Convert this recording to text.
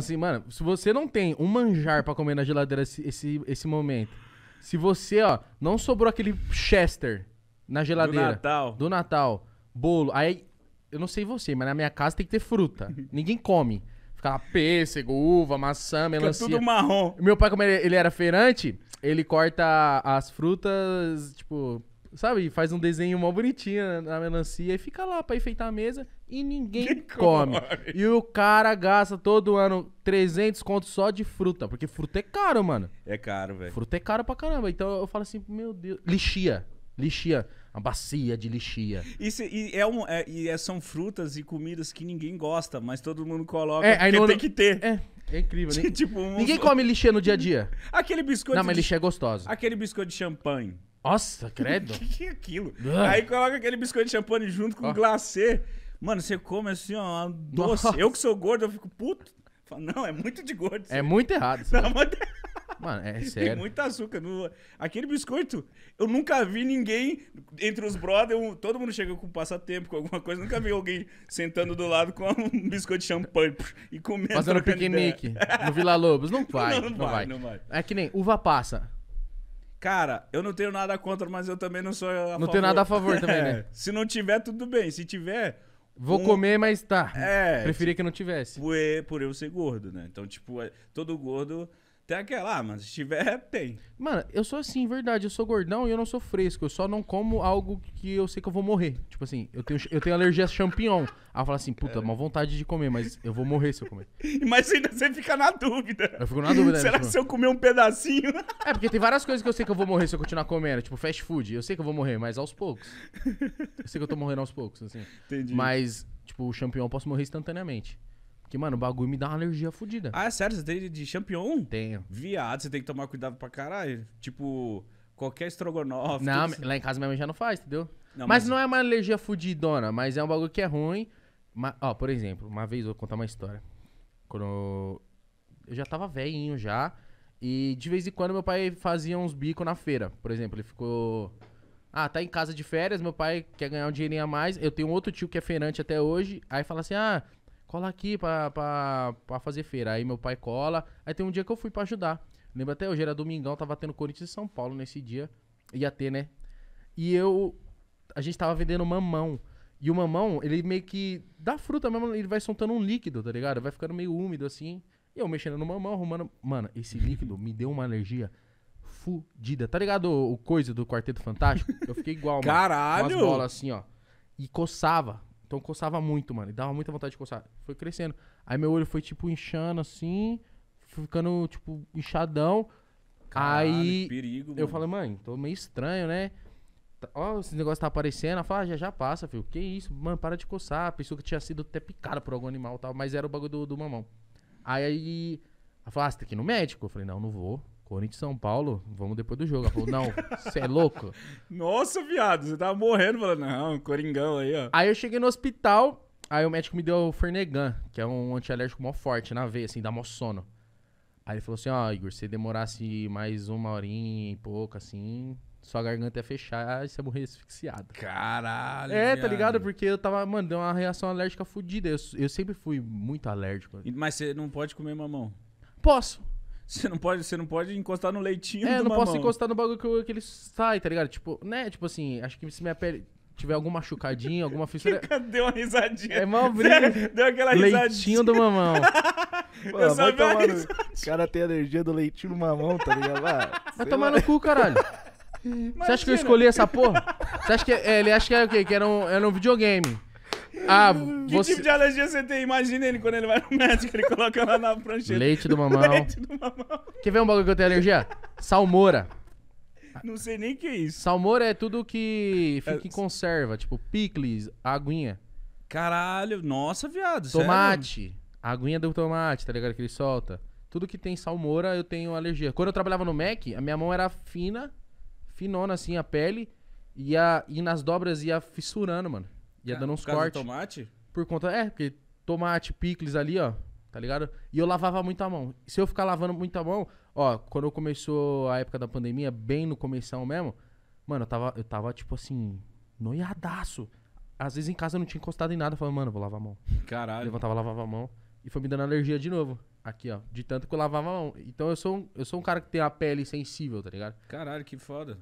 Assim, mano, se você não tem um manjar para comer na geladeira esse, esse, esse momento, se você, ó, não sobrou aquele Chester na geladeira. Do Natal. Do Natal. Bolo. Aí, eu não sei você, mas na minha casa tem que ter fruta. Ninguém come. Fica lá pêssego, uva, maçã, melancia. Fica tudo marrom. Meu pai, como ele, ele era feirante, ele corta as frutas, tipo, Sabe? E faz um desenho mó bonitinho na, melancia e fica lá pra enfeitar a mesa e ninguém come. E o cara gasta todo ano 300 contos só de fruta, porque fruta é caro, mano. É caro, velho. Fruta é caro pra caramba. Então eu falo assim, meu Deus. Lixia. Lixia. Uma bacia de lixia. Isso, e, é um, é, e é, são frutas e comidas que ninguém gosta, mas todo mundo coloca é, porque tem que ter. É, é incrível. Né? tipo, um... Ninguém come lixia no dia a dia. Aquele biscoito... Não, mas de... lixia é gostoso. Aquele biscoito de champanhe. Nossa, credo. O que, que é aquilo? Aí coloca aquele biscoito de champanhe junto com o oh. glacê. Mano, você come assim, ó, doce. Nossa. Eu que sou gordo, eu fico puto. Falo, não, é muito de gordo. É muito errado. Mano, é sério. Tem muito açúcar. No... Aquele biscoito, eu nunca vi ninguém entre os brothers. Todo mundo chega com passatempo, com alguma coisa. Nunca vi alguém sentando do lado com um biscoito de champanhe e comendo. Fazendo piquenique no Vila Lobos. Não vai, não, não, não vai, vai, não vai. É que nem uva passa. Cara, eu não tenho nada contra, mas eu também não sou a não favor. Não tenho nada a favor também, é, né? Se não tiver, tudo bem. Se tiver. Vou um... comer, mas tá. É. Preferia tipo, que não tivesse. Por, por eu ser gordo, né? Então, tipo, é, todo gordo tem aquela, lá, ah, mano, se tiver, tem. Mano, eu sou assim, verdade. Eu sou gordão e eu não sou fresco. Eu só não como algo que eu sei que eu vou morrer. Tipo assim, eu tenho, eu tenho alergia a champignon. Aí eu falo assim, puta, é. uma vontade de comer, mas eu vou morrer se eu comer. Mas ainda você fica na dúvida. Eu fico na dúvida. Né? Será que tipo se eu comer um pedacinho? É, porque tem várias coisas que eu sei que eu vou morrer se eu continuar comendo. Tipo, fast food. Eu sei que eu vou morrer, mas aos poucos. Eu sei que eu tô morrendo aos poucos, assim. Entendi. Mas, tipo, o champignon eu posso morrer instantaneamente. Porque, mano, o bagulho me dá uma alergia fodida. Ah, é sério? Você tem de champignon? Tenho. Viado, você tem que tomar cuidado pra caralho. Tipo, qualquer estrogonofe. Não, lá em casa minha mãe já não faz, entendeu? Não, mas, mas, não é uma alergia fudidona, mas é um bagulho que é ruim. Mas, ó, por exemplo, uma vez eu vou contar uma história. Quando eu já tava velhinho já. E de vez em quando meu pai fazia uns bicos na feira. Por exemplo, ele ficou. Ah, tá em casa de férias, meu pai quer ganhar um dinheirinho a mais. Eu tenho outro tio que é feirante até hoje. Aí fala assim: ah, cola aqui pra, pra, pra fazer feira. Aí meu pai cola. Aí tem um dia que eu fui pra ajudar. Lembro até hoje, era domingão, tava tendo Corinthians e São Paulo nesse dia. Ia ter, né? E eu. A gente tava vendendo mamão. E o mamão, ele meio que. Da fruta mesmo, ele vai soltando um líquido, tá ligado? Vai ficando meio úmido assim. E eu mexendo no mamão, arrumando. Mano, esse líquido me deu uma alergia fudida. Tá ligado o, o coisa do Quarteto Fantástico? Eu fiquei igual, mano. Caralho! Uma bola assim, ó. E coçava. Então coçava muito, mano. E dava muita vontade de coçar. Foi crescendo. Aí meu olho foi, tipo, inchando assim. Ficando, tipo, inchadão. Caralho, aí. perigo, mano. Eu falei, mãe, tô meio estranho, né? Tá, ó, esse negócio tá aparecendo. Ela fala, ah, já já passa, filho. Que isso, mano, para de coçar. Pensou que tinha sido até picada por algum animal e tal, mas era o bagulho do, do mamão. Aí. Ela falou, ah, você tem tá que ir no médico? Eu falei, não, não vou. Corinthians São Paulo, vamos depois do jogo. Ela falou, não, você é louco? Nossa, viado, você tava morrendo. Falando, não, Coringão aí, ó. Aí eu cheguei no hospital, aí o médico me deu o Fernegan, que é um antialérgico mó forte na veia, assim, dá mó sono. Aí ele falou assim, ó, oh, Igor, se demorasse mais uma horinha e pouco, assim, sua garganta ia fechar e você ia morrer asfixiado. Caralho. É, tá ligado? Porque eu tava, mano, deu uma reação alérgica fodida. Eu, eu sempre fui muito alérgico. Mas você não pode comer mamão? Posso. Você não pode, você não pode encostar no leitinho É, do eu não posso encostar no bagulho que, eu- que ele sai, tá ligado? Tipo, né? Tipo assim, acho que se minha pele tiver algum machucadinho, alguma fissura. Deu uma risadinha. É mó briga. Deu aquela risadinha. Leitinho do mamão. Pô, Eu sabia vai vi tomar no... O cara tem a energia do leitinho do mamão, tá ligado? Ah, Vai tomar lá. no cu, caralho. Você acha que eu escolhi essa porra? Você acha que é, ele acha que era é o quê? Que era um, era um videogame. Ah, você... Que tipo de alergia você tem? Imagina ele quando ele vai no médico, ele coloca lá na prancheta. Leite do mamão. Leite do mamão. Quer ver um bagulho que eu tenho alergia? Salmoura. Não sei nem que é isso. Salmoura é tudo que é fica em conserva, tipo picles, aguinha. Caralho, nossa, viado. Tomate, sério? aguinha do tomate, tá ligado? Que ele solta. Tudo que tem salmoura eu tenho alergia. Quando eu trabalhava no Mac, a minha mão era fina, finona assim a pele, e, a, e nas dobras ia fissurando, mano. Ia dando uns cortes. tomate? Por conta. É, porque tomate, picles ali, ó. Tá ligado? E eu lavava muito a mão. se eu ficar lavando muito a mão, ó, quando começou a época da pandemia, bem no começo mesmo, mano, eu tava, eu tava tipo assim, noiadaço. Às vezes em casa eu não tinha encostado em nada, falando falava, mano, vou lavar a mão. Caralho. Eu levantava, lavava a mão. E foi me dando alergia de novo. Aqui, ó. De tanto que eu lavava a mão. Então eu sou, um, eu sou um cara que tem a pele sensível, tá ligado? Caralho, que foda.